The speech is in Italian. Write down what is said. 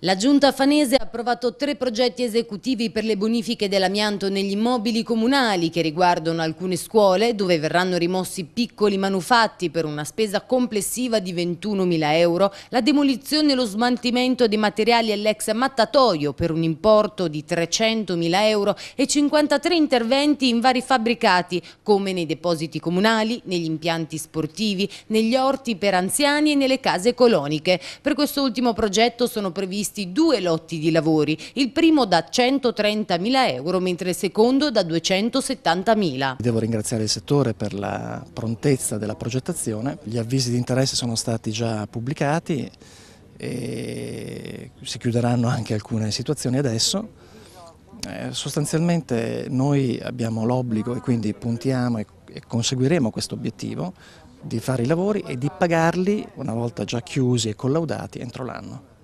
La Giunta Fanese ha approvato tre progetti esecutivi per le bonifiche dell'amianto negli immobili comunali che riguardano alcune scuole dove verranno rimossi piccoli manufatti per una spesa complessiva di 21.000 euro, la demolizione e lo smantimento dei materiali all'ex mattatoio per un importo di 300.000 euro e 53 interventi in vari fabbricati come nei depositi comunali, negli impianti sportivi, negli orti per anziani e nelle case coloniche. Per questo ultimo progetto sono previsti previsti due lotti di lavori, il primo da 130.000 euro mentre il secondo da 270.000. Devo ringraziare il settore per la prontezza della progettazione, gli avvisi di interesse sono stati già pubblicati e si chiuderanno anche alcune situazioni adesso. Eh, sostanzialmente noi abbiamo l'obbligo e quindi puntiamo e conseguiremo questo obiettivo di fare i lavori e di pagarli una volta già chiusi e collaudati entro l'anno.